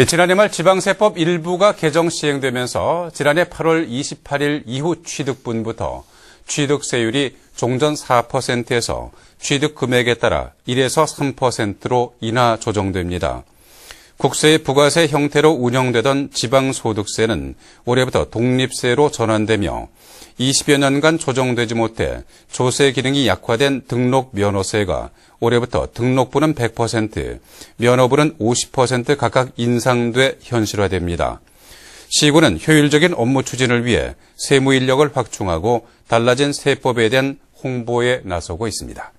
예, 지난해 말 지방세법 일부가 개정 시행되면서 지난해 8월 28일 이후 취득분부터 취득세율이 종전 4%에서 취득 금액에 따라 1에서 3%로 인하 조정됩니다. 국세의 부가세 형태로 운영되던 지방소득세는 올해부터 독립세로 전환되며 20여 년간 조정되지 못해 조세 기능이 약화된 등록 면허세가 올해부터 등록부는 100%, 면허부는 50% 각각 인상돼 현실화됩니다. 시군은 효율적인 업무 추진을 위해 세무 인력을 확충하고 달라진 세법에 대한 홍보에 나서고 있습니다.